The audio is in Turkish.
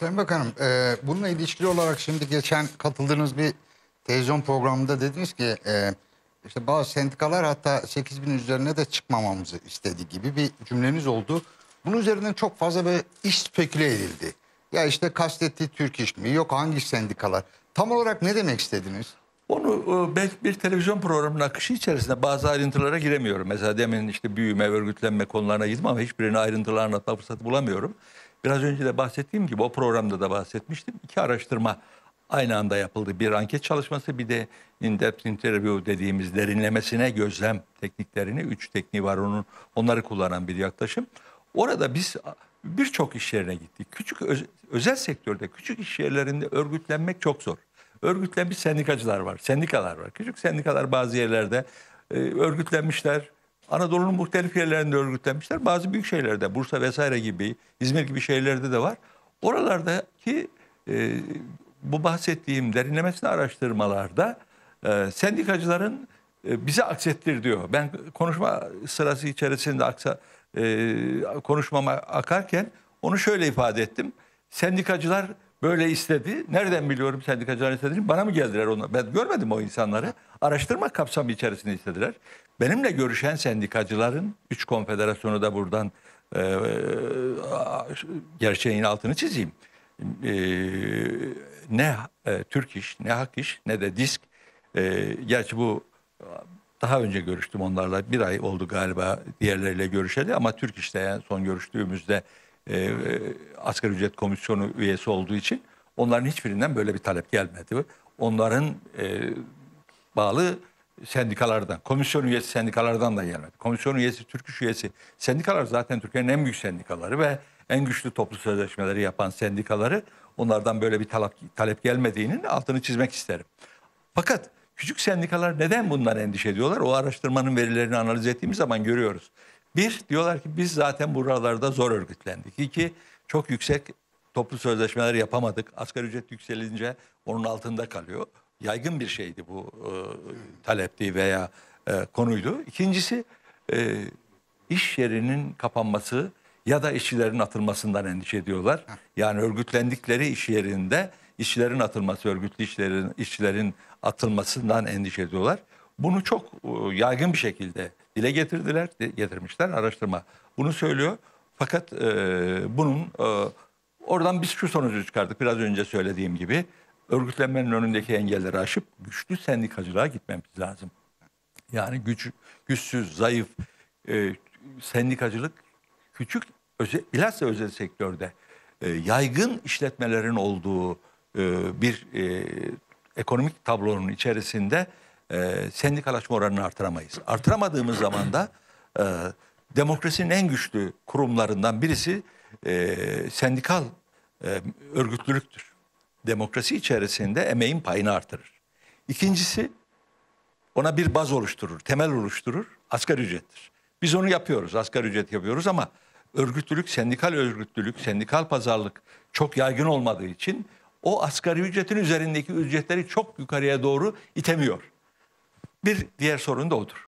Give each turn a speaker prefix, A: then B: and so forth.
A: Sayın Bakanım, e, bununla ilişkili olarak şimdi geçen katıldığınız bir televizyon programında dediniz ki e, işte bazı sendikalar hatta 8 bin üzerine de çıkmamamızı istedi gibi bir cümleniz oldu. Bunun üzerinden çok fazla böyle iş speküle edildi. Ya işte kastetti Türk iş mi? Yok hangi sendikalar? Tam olarak ne demek istediniz? Onu e, belki bir televizyon programının akışı içerisinde bazı ayrıntılara giremiyorum. Mesela demin işte büyüme, örgütlenme konularına girdim ama hiçbirini ayrıntılarına anlatma fırsatı bulamıyorum. Biraz önce de bahsettiğim gibi o programda da bahsetmiştim. İki araştırma aynı anda yapıldı. Bir anket çalışması bir de in-depth interview dediğimiz derinlemesine gözlem tekniklerini, üç tekniği var onun, onları kullanan bir yaklaşım. Orada biz birçok iş yerine gittik. Küçük özel sektörde, küçük iş yerlerinde örgütlenmek çok zor. Örgütlenmiş sendikacılar var, sendikalar var. Küçük sendikalar bazı yerlerde e, örgütlenmişler, Anadolu'nun muhtelif yerlerinde örgütlenmişler. Bazı büyük şehirlerde, Bursa vesaire gibi, İzmir gibi şehirlerde de var. Oralardaki e, bu bahsettiğim derinlemesine araştırmalarda e, sendikacıların e, bize aksettir diyor. Ben konuşma sırası içerisinde aksa, e, konuşmama akarken onu şöyle ifade ettim. Sendikacılar böyle istedi. Nereden biliyorum sendikacıların istediğini? Bana mı geldiler onlar? Ben görmedim o insanları. Araştırma kapsamı içerisinde istediler. Benimle görüşen sendikacıların, üç konfederasyonu da buradan e, e, gerçeğin altını çizeyim. E, ne e, Türk İş, ne Hak İş, ne de Disk. E, gerçi bu daha önce görüştüm onlarla. Bir ay oldu galiba diğerleriyle görüşeli ama Türk İş'te yani son görüştüğümüzde e, e, asgari ücret komisyonu üyesi olduğu için onların hiçbirinden böyle bir talep gelmedi. Onların e, bağlı sendikalardan, komisyon üyesi sendikalardan da gelmedi. Komisyon üyesi, Türk İş üyesi sendikalar zaten Türkiye'nin en büyük sendikaları ve en güçlü toplu sözleşmeleri yapan sendikaları onlardan böyle bir talep, talep gelmediğinin altını çizmek isterim. Fakat küçük sendikalar neden bundan endişe ediyorlar? O araştırmanın verilerini analiz ettiğimiz zaman görüyoruz. Bir, diyorlar ki biz zaten buralarda zor örgütlendik. İki, çok yüksek toplu sözleşmeler yapamadık. Asgari ücret yükselince onun altında kalıyor. Yaygın bir şeydi bu e, talepti veya e, konuydu. İkincisi e, iş yerinin kapanması ya da işçilerin atılmasından endişe ediyorlar. Yani örgütlendikleri iş yerinde işçilerin atılması, örgütlü işçilerin, işçilerin atılmasından endişe ediyorlar. Bunu çok e, yaygın bir şekilde dile getirdiler, getirmişler araştırma. Bunu söylüyor. Fakat e, bunun e, oradan biz şu sonucu çıkardık biraz önce söylediğim gibi. Örgütlenmenin önündeki engelleri aşıp güçlü sendikacılığa gitmemiz lazım. Yani güç, güçsüz, zayıf e, sendikacılık küçük, özel, bilhassa özel sektörde e, yaygın işletmelerin olduğu e, bir e, ekonomik tablonun içerisinde e, sendikalaşma oranını artıramayız. Artıramadığımız zaman da e, demokrasinin en güçlü kurumlarından birisi e, sendikal e, örgütlülüktür. Demokrasi içerisinde emeğin payını artırır. İkincisi ona bir baz oluşturur, temel oluşturur. Asgari ücrettir. Biz onu yapıyoruz, asgari ücret yapıyoruz ama örgütlülük, sendikal örgütlülük, sendikal pazarlık çok yaygın olmadığı için o asgari ücretin üzerindeki ücretleri çok yukarıya doğru itemiyor. Bir diğer sorun da odur.